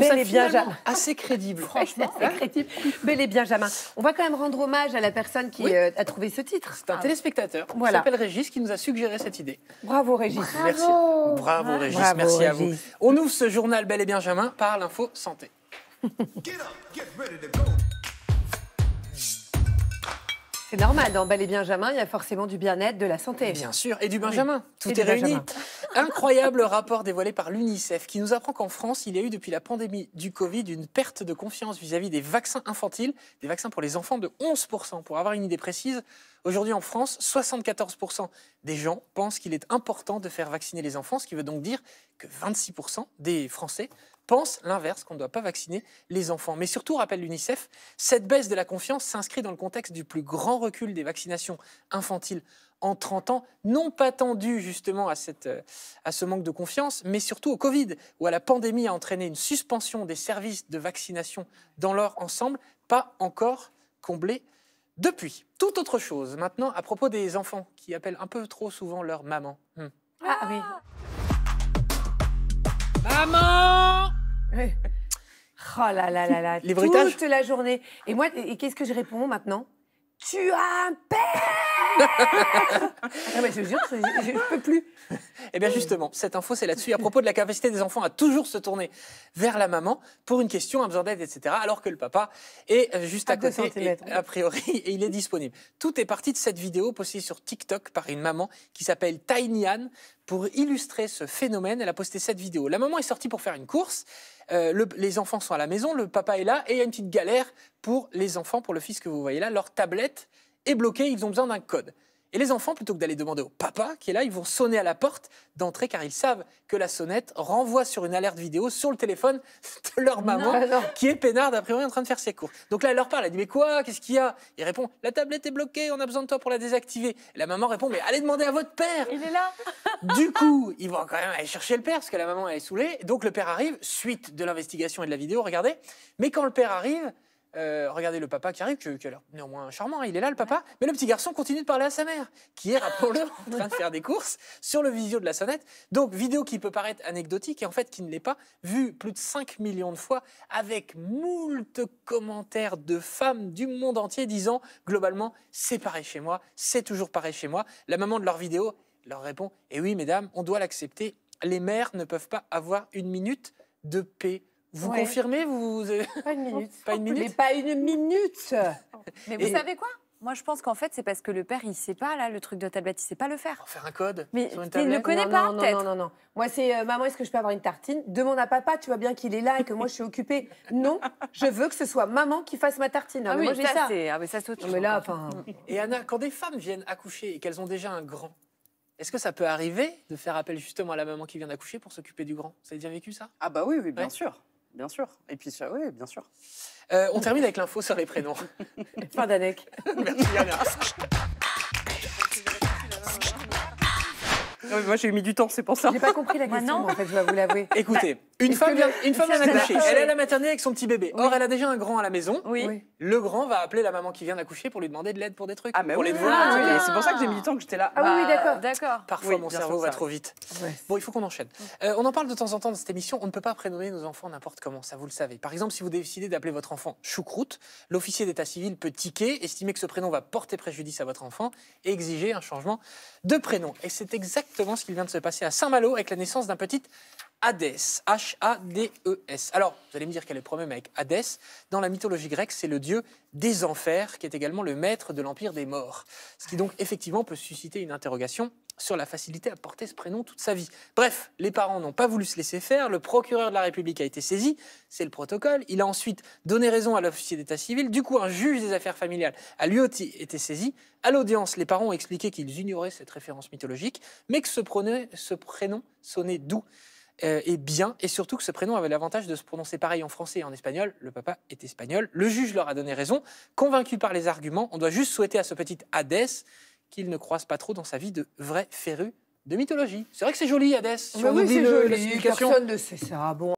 et bien assez crédible. Franchement, assez hein. et bien On va quand même rendre hommage à la personne qui euh, a trouvé ce titre. C'est un ah. téléspectateur voilà. qui s'appelle Régis qui nous a suggéré cette idée. Bravo Régis. Merci. Bravo, ah. Régis, merci à vous. On ouvre ce journal Bel et bien par l'info santé. C'est normal, dans et Benjamin, il y a forcément du bien-être, de la santé. Bien sûr, et du Benjamin. Tout est réuni. Incroyable rapport dévoilé par l'UNICEF qui nous apprend qu'en France, il y a eu depuis la pandémie du Covid une perte de confiance vis-à-vis des vaccins infantiles, des vaccins pour les enfants de 11%. Pour avoir une idée précise, aujourd'hui en France, 74% des gens pensent qu'il est important de faire vacciner les enfants, ce qui veut donc dire que 26% des Français pense l'inverse, qu'on ne doit pas vacciner les enfants. Mais surtout, rappelle l'UNICEF, cette baisse de la confiance s'inscrit dans le contexte du plus grand recul des vaccinations infantiles en 30 ans, non pas tendu justement à, cette, euh, à ce manque de confiance, mais surtout au Covid, où la pandémie a entraîné une suspension des services de vaccination dans leur ensemble, pas encore comblée depuis. Tout autre chose maintenant à propos des enfants qui appellent un peu trop souvent leur maman. Hmm. Ah oui. Maman Oh là là là là, toute la journée. Et moi, qu'est-ce que je réponds maintenant Tu as un père ah je jure, peux plus. et eh bien justement, cette info, c'est là-dessus, à propos de la capacité des enfants à toujours se tourner vers la maman pour une question, un besoin d'aide, etc., alors que le papa est euh, juste à, côté, et, a priori, et il est disponible. Tout est parti de cette vidéo postée sur TikTok par une maman qui s'appelle Tiny Pour illustrer ce phénomène, elle a posté cette vidéo. La maman est sortie pour faire une course. Euh, les enfants sont à la maison, le papa est là et il y a une petite galère pour les enfants, pour le fils que vous voyez là. Leur tablette est bloqué, ils ont besoin d'un code. Et les enfants, plutôt que d'aller demander au papa qui est là, ils vont sonner à la porte d'entrée car ils savent que la sonnette renvoie sur une alerte vidéo sur le téléphone de leur maman ah qui est peinarde a priori en train de faire ses cours. Donc là, elle leur parle, elle dit mais quoi, qu'est-ce qu'il y a Il répond la tablette est bloquée, on a besoin de toi pour la désactiver. la maman répond mais allez demander à votre père. Il est là. du coup, ils vont quand même aller chercher le père parce que la maman elle est saoulée. Donc le père arrive, suite de l'investigation et de la vidéo, regardez. Mais quand le père arrive, euh, regardez le papa qui arrive, qui, néanmoins charmant, hein, il est là le papa, mais le petit garçon continue de parler à sa mère, qui est, rappelons-le, en train de faire des courses sur le visio de la sonnette. Donc, vidéo qui peut paraître anecdotique et en fait qui ne l'est pas, vue plus de 5 millions de fois, avec moult commentaires de femmes du monde entier disant, globalement, c'est pareil chez moi, c'est toujours pareil chez moi. La maman de leur vidéo leur répond, et eh oui, mesdames, on doit l'accepter, les mères ne peuvent pas avoir une minute de paix vous confirmez vous... Euh, pas une minute. Mais pas une minute. Mais vous savez quoi moi, je pense qu'en fait, c'est parce que le père, il sait pas, là, le truc de tablette, il sait pas le faire. Faire un code Mais il ne connaît pas, non, Non, non, non, Moi, c'est euh, maman, est-ce que je peux avoir une tartine Demande à papa, tu vois bien qu'il est là et que moi, je suis occupée. Non, je veux que ce soit maman qui fasse ma tartine. Ah, oui, ça. Ah, mais ça saute. mais là, enfin. Et Anna, quand des femmes viennent accoucher et qu'elles ont déjà un grand, est-ce que ça peut arriver de faire appel justement à la maman qui vient d'accoucher pour s'occuper du grand Ça a déjà vécu ça Ah, bah oui, oui bien sûr. Bien sûr. Et puis, ça, oui, bien sûr. Euh, on termine avec l'info sur les prénoms. Fin d'année. Merci, Anna. moi, j'ai mis du temps, c'est pour ça. J'ai pas compris la question, en fait, je dois vous l'avouer. Écoutez, bah, une femme, vient, une femme d'accoucher. Elle est à la maternité avec son petit bébé. Or, elle a déjà un grand à la maison. Oui. Le grand va appeler la maman qui vient d'accoucher pour lui demander de l'aide pour des trucs. Ah, mais pour les ah, C'est pour ça que j'ai mis du temps que j'étais là. Ah oui, bah, d'accord. D'accord. Parfois, mon cerveau va trop vite. Bon, il faut qu'on enchaîne. Euh, on en parle de temps en temps dans cette émission. On ne peut pas prénommer nos enfants n'importe comment, ça vous le savez. Par exemple, si vous décidez d'appeler votre enfant choucroute, l'officier d'état civil peut tiquer, estimer que ce prénom va porter préjudice à votre enfant et exiger un changement de prénom. Et c'est exactement ce qui vient de se passer à Saint-Malo avec la naissance d'un petit Hadès, H-A-D-E-S. Alors, vous allez me dire quel est le problème avec Hadès. Dans la mythologie grecque, c'est le dieu des enfers, qui est également le maître de l'empire des morts. Ce qui donc effectivement peut susciter une interrogation sur la facilité à porter ce prénom toute sa vie. Bref, les parents n'ont pas voulu se laisser faire, le procureur de la République a été saisi, c'est le protocole, il a ensuite donné raison à l'officier d'état civil, du coup un juge des affaires familiales a lui aussi été saisi, à l'audience les parents ont expliqué qu'ils ignoraient cette référence mythologique, mais que ce prénom sonnait doux et euh, bien, et surtout que ce prénom avait l'avantage de se prononcer pareil en français et en espagnol. Le papa est espagnol. Le juge leur a donné raison. Convaincu par les arguments, on doit juste souhaiter à ce petit Hadès qu'il ne croise pas trop dans sa vie de vrai féru de mythologie. C'est vrai que c'est joli, Hadès. oui, c'est Personne ne sait ça. Bon,